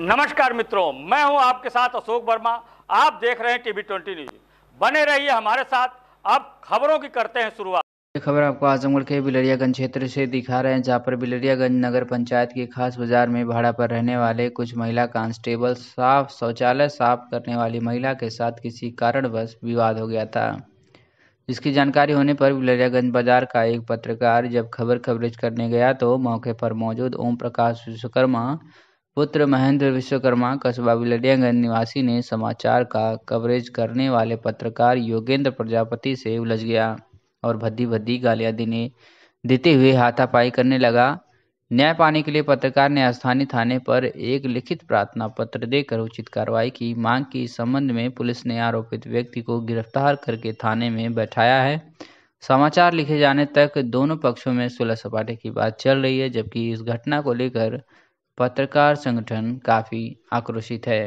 नमस्कार मित्रों मैं हूं आपके साथ अशोक वर्मा आप देख रहे हैं टीवी ट्वेंटी न्यूज बने रहिए हमारे साथ अब खबरों की करते हैं शुरुआत खबर आपको आजमगढ़ के बिलरियागंज क्षेत्र से दिखा रहे हैं जहां पर बिलरियागंज नगर पंचायत के खास बाजार में भाड़ा पर रहने वाले कुछ महिला कांस्टेबल साफ शौचालय साफ करने वाली महिला के साथ किसी कारणवश विवाद हो गया था जिसकी जानकारी होने पर बिलरियागंज बाजार का एक पत्रकार जब खबर कवरेज करने गया तो मौके पर मौजूद ओम प्रकाश विश्वकर्मा पुत्र महेंद्र विश्वकर्मा कस्बा बिलडियागंज निवासी ने समाचार का कवरेज करने वाले पत्रकार योगेंद्र प्रजापति से उलझ गया और भद्दी भद्दी गालियां देने देते हुए हाथापाई करने लगा न्याय पाने के लिए पत्रकार ने स्थानीय थाने पर एक लिखित प्रार्थना पत्र देकर उचित कार्रवाई की मांग की इस संबंध में पुलिस ने आरोपित व्यक्ति को गिरफ्तार करके थाने में बैठाया है समाचार लिखे जाने तक दोनों पक्षों में सुलह सपाटे की बात चल रही है जबकि इस घटना को लेकर पत्रकार संगठन काफ़ी आक्रोशित है